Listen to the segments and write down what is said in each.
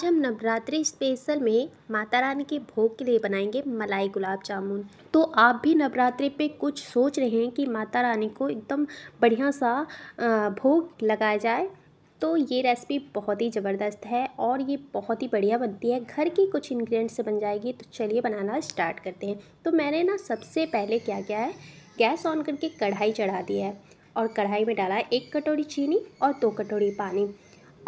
आज हम नवरात्रि स्पेशल में माता रानी के भोग के लिए बनाएंगे मलाई गुलाब जामुन तो आप भी नवरात्रि पे कुछ सोच रहे हैं कि माता रानी को एकदम बढ़िया सा भोग लगाया जाए तो ये रेसिपी बहुत ही ज़बरदस्त है और ये बहुत ही बढ़िया बनती है घर की कुछ इंग्रेडिएंट्स से बन जाएगी तो चलिए बनाना स्टार्ट करते हैं तो मैंने ना सबसे पहले क्या किया है गैस ऑन करके कढ़ाई चढ़ा दी है और कढ़ाई में डाला है एक कटोरी चीनी और दो कटोरी पानी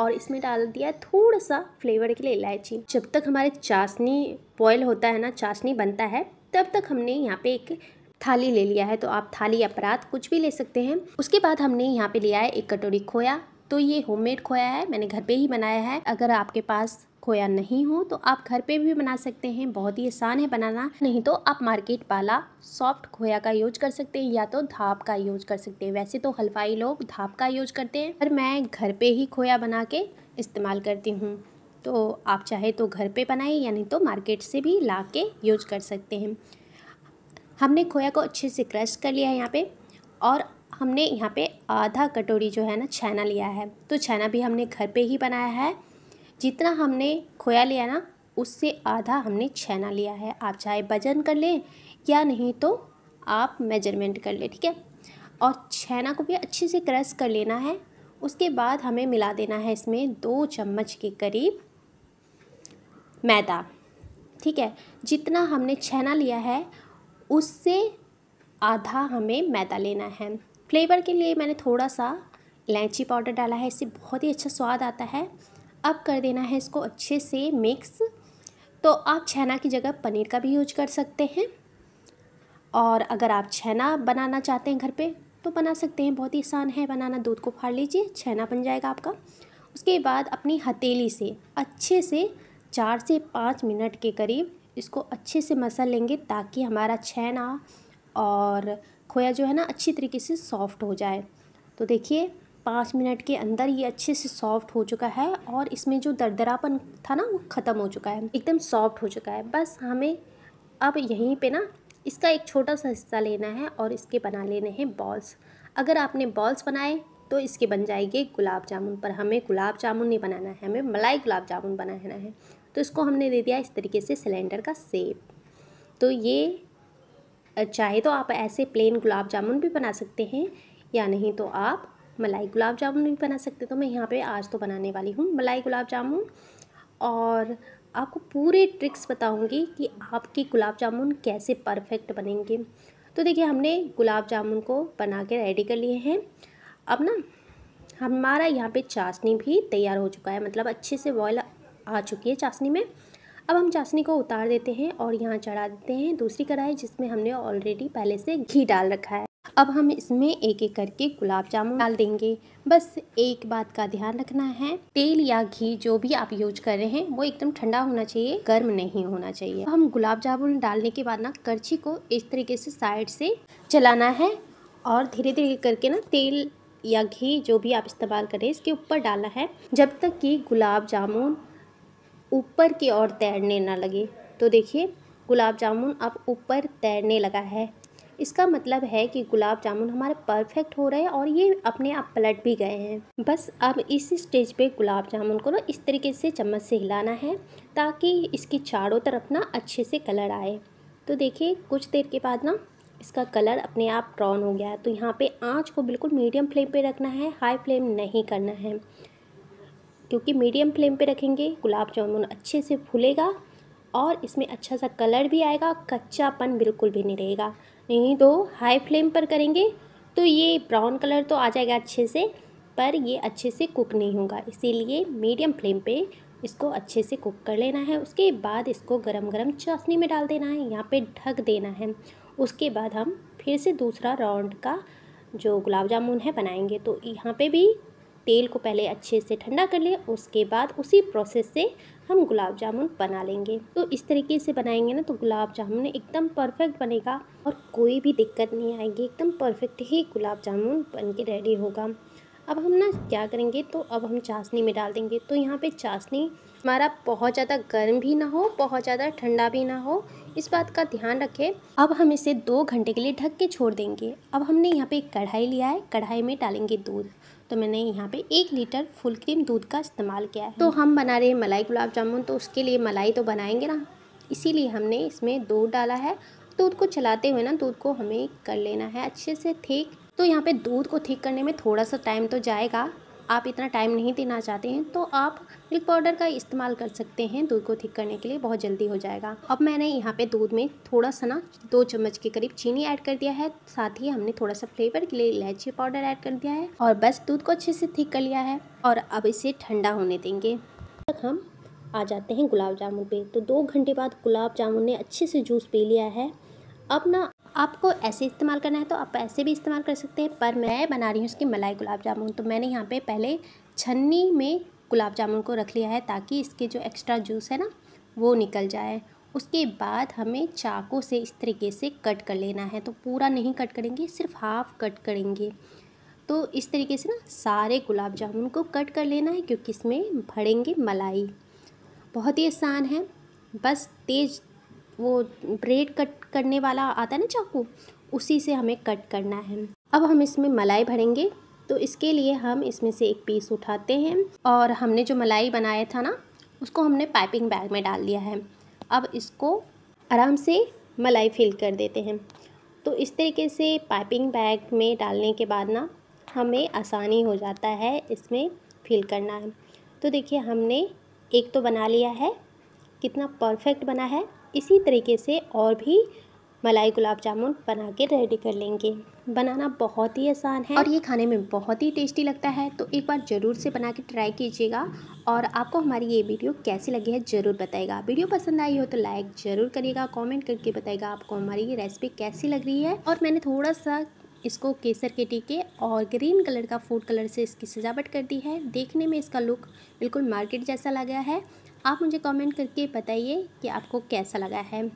और इसमें डाल दिया है थोड़ा सा फ्लेवर के लिए इलायची जब तक हमारे चाशनी बॉयल होता है ना चाशनी बनता है तब तक हमने यहाँ पे एक थाली ले लिया है तो आप थाली या परात कुछ भी ले सकते हैं उसके बाद हमने यहाँ पे लिया है एक कटोरी खोया तो ये होममेड खोया है मैंने घर पे ही बनाया है अगर आपके पास खोया नहीं हो तो आप घर पे भी बना सकते हैं बहुत ही आसान है बनाना नहीं तो आप मार्केट वाला सॉफ्ट खोया का यूज कर सकते हैं या तो धाप का यूज कर सकते हैं वैसे तो हलवाई लोग धाप का यूज करते हैं पर मैं घर पे ही खोया बना के इस्तेमाल करती हूँ तो आप चाहे तो घर पे या नहीं तो मार्केट से भी ला के यूज कर सकते हैं हमने खोया को अच्छे से क्रश कर लिया है यहाँ पर और हमने यहाँ पे आधा कटोरी जो है ना छैना लिया है तो छैना भी हमने घर पे ही बनाया है जितना हमने खोया लिया ना उससे आधा हमने छैना लिया है आप चाहे वजन कर लें या नहीं तो आप मेजरमेंट कर लें ठीक है और छैना को भी अच्छे से क्रश कर लेना है उसके बाद हमें मिला देना है इसमें दो चम्मच के करीब मैदा ठीक है जितना हमने छैना लिया है उससे आधा हमें मैदा लेना है फ्लेवर के लिए मैंने थोड़ा सा इलायची पाउडर डाला है इससे बहुत ही अच्छा स्वाद आता है अब कर देना है इसको अच्छे से मिक्स तो आप छेना की जगह पनीर का भी यूज कर सकते हैं और अगर आप छेना बनाना चाहते हैं घर पे तो बना सकते हैं बहुत ही आसान है बनाना दूध को फाड़ लीजिए छेना बन जाएगा आपका उसके बाद अपनी हथेली से अच्छे से चार से पाँच मिनट के करीब इसको अच्छे से मसल लेंगे ताकि हमारा छेना और खोया जो है ना अच्छी तरीके से सॉफ्ट हो जाए तो देखिए पाँच मिनट के अंदर ये अच्छे से सॉफ्ट हो चुका है और इसमें जो दरदरापन था ना वो ख़त्म हो चुका है एकदम सॉफ्ट हो चुका है बस हमें अब यहीं पे ना इसका एक छोटा सा हिस्सा लेना है और इसके बना लेने हैं बॉल्स अगर आपने बॉल्स बनाए तो इसके बन जाएंगे गुलाब जामुन पर हमें गुलाब जामुन नहीं बनाना है हमें मलाई गुलाब जामुन बनाना है तो इसको हमने दे दिया इस तरीके से सिलेंडर का सेप तो ये चाहे तो आप ऐसे प्लेन गुलाब जामुन भी बना सकते हैं या नहीं तो आप मलाई गुलाब जामुन भी बना सकते तो मैं यहाँ पे आज तो बनाने वाली हूँ मलाई गुलाब जामुन और आपको पूरे ट्रिक्स बताऊँगी कि आपके गुलाब जामुन कैसे परफेक्ट बनेंगे तो देखिए हमने गुलाब जामुन को बना के रेडी कर लिए हैं अब ना हमारा यहाँ पे चाशनी भी तैयार हो चुका है मतलब अच्छे से बॉयल आ चुकी है चाशनी में अब हम चाशनी को उतार देते हैं और यहाँ चढ़ा देते हैं दूसरी कढ़ाई जिसमें हमने ऑलरेडी पहले से घी डाल रखा है अब हम इसमें एक एक करके गुलाब जामुन डाल देंगे बस एक बात का ध्यान रखना है तेल या घी जो भी आप यूज कर रहे हैं वो एकदम ठंडा होना चाहिए गर्म नहीं होना चाहिए हम गुलाब जामुन डालने के बाद ना करछी को इस तरीके से साइड से चलाना है और धीरे धीरे करके ना तेल या घी जो भी आप इस्तेमाल करें इसके ऊपर डालना है जब तक कि गुलाब जामुन ऊपर की ओर तैरने ना लगे तो देखिए गुलाब जामुन अब ऊपर तैरने लगा है इसका मतलब है कि गुलाब जामुन हमारे परफेक्ट हो रहे हैं और ये अपने आप पलट भी गए हैं बस अब इस स्टेज पे गुलाब जामुन को ना इस तरीके से चम्मच से हिलाना है ताकि इसकी चारों तरफ ना अच्छे से कलर आए तो देखिए कुछ देर के बाद ना इसका कलर अपने आप ब्राउन हो गया तो यहाँ पे आँच को बिल्कुल मीडियम फ्लेम पे रखना है हाई फ्लेम नहीं करना है क्योंकि मीडियम फ्लेम पे रखेंगे गुलाब जामुन अच्छे से फूलेगा और इसमें अच्छा सा कलर भी आएगा कच्चापन बिल्कुल भी नहीं रहेगा नहीं तो हाई फ्लेम पर करेंगे तो ये ब्राउन कलर तो आ जाएगा अच्छे से पर ये अच्छे से कुक नहीं होगा इसीलिए मीडियम फ्लेम पे इसको अच्छे से कुक कर लेना है उसके बाद इसको गरम गरम चाशनी में डाल देना है यहाँ पे ढक देना है उसके बाद हम फिर से दूसरा राउंड का जो गुलाब जामुन है बनाएंगे तो यहाँ पे भी तेल को पहले अच्छे से ठंडा कर लें उसके बाद उसी प्रोसेस से हम गुलाब जामुन बना लेंगे तो इस तरीके से बनाएंगे ना तो गुलाब जामुन एकदम परफेक्ट बनेगा और कोई भी दिक्कत नहीं आएगी एकदम परफेक्ट ही गुलाब जामुन बन के रेडी होगा अब हम ना क्या करेंगे तो अब हम चाशनी में डाल देंगे तो यहाँ पे चाशनी हमारा बहुत ज़्यादा गर्म भी ना हो बहुत ज़्यादा ठंडा भी ना हो इस बात का ध्यान रखें अब हम इसे दो घंटे के लिए ढक के छोड़ देंगे अब हमने यहाँ पे एक कढ़ाई लिया है कढ़ाई में डालेंगे दूध तो मैंने यहाँ पे एक लीटर फुल क्रीम दूध का इस्तेमाल किया है तो हम बना रहे हैं मलाई गुलाब जामुन तो उसके लिए मलाई तो बनाएंगे ना इसीलिए हमने इसमें दूध डाला है दूध को चलाते हुए ना दूध को हमें कर लेना है अच्छे से ठीक तो यहाँ पे दूध को ठीक करने में थोड़ा सा टाइम तो जाएगा आप इतना टाइम नहीं देना चाहते हैं तो आप मिल्क पाउडर का इस्तेमाल कर सकते हैं दूध को ठीक करने के लिए बहुत जल्दी हो जाएगा अब मैंने यहाँ पे दूध में थोड़ा सा ना दो चम्मच के करीब चीनी ऐड कर दिया है साथ ही हमने थोड़ा सा फ्लेवर के लिए इलायची पाउडर ऐड कर दिया है और बस दूध को अच्छे से ठीक कर लिया है और अब इसे ठंडा होने देंगे तक हम आ जाते हैं गुलाब जामुन पर तो दो घंटे बाद गुलाब जामुन ने अच्छे से जूस पी लिया है अब ना आपको ऐसे इस्तेमाल करना है तो आप ऐसे भी इस्तेमाल कर सकते हैं पर मैं बना रही हूँ इसकी मलाई गुलाब जामुन तो मैंने यहाँ पे पहले छन्नी में गुलाब जामुन को रख लिया है ताकि इसके जो एक्स्ट्रा जूस है ना वो निकल जाए उसके बाद हमें चाकू से इस तरीके से कट कर लेना है तो पूरा नहीं कट करेंगे सिर्फ हाफ कट करेंगे तो इस तरीके से ना सारे गुलाब जामुन को कट कर लेना है क्योंकि इसमें भरेंगे मलाई बहुत ही आसान है बस तेज़ वो ब्रेड कट करने वाला आता है ना चाकू उसी से हमें कट करना है अब हम इसमें मलाई भरेंगे तो इसके लिए हम इसमें से एक पीस उठाते हैं और हमने जो मलाई बनाया था ना उसको हमने पाइपिंग बैग में डाल दिया है अब इसको आराम से मलाई फिल कर देते हैं तो इस तरीके से पाइपिंग बैग में डालने के बाद ना हमें आसानी हो जाता है इसमें फिल करना है तो देखिए हमने एक तो बना लिया है कितना परफेक्ट बना है इसी तरीके से और भी मलाई गुलाब जामुन बना के रेडी कर लेंगे बनाना बहुत ही आसान है और ये खाने में बहुत ही टेस्टी लगता है तो एक बार ज़रूर से बना के ट्राई कीजिएगा और आपको हमारी ये वीडियो कैसी लगी है ज़रूर बताएगा वीडियो पसंद आई हो तो लाइक ज़रूर करिएगा कमेंट करके बताएगा आपको हमारी ये रेसिपी कैसी लग रही है और मैंने थोड़ा सा इसको केसर के टीके और ग्रीन कलर का फूड कलर से इसकी सजावट कर दी है देखने में इसका लुक बिल्कुल मार्केट जैसा गया है आप मुझे कमेंट करके बताइए कि आपको कैसा लगा है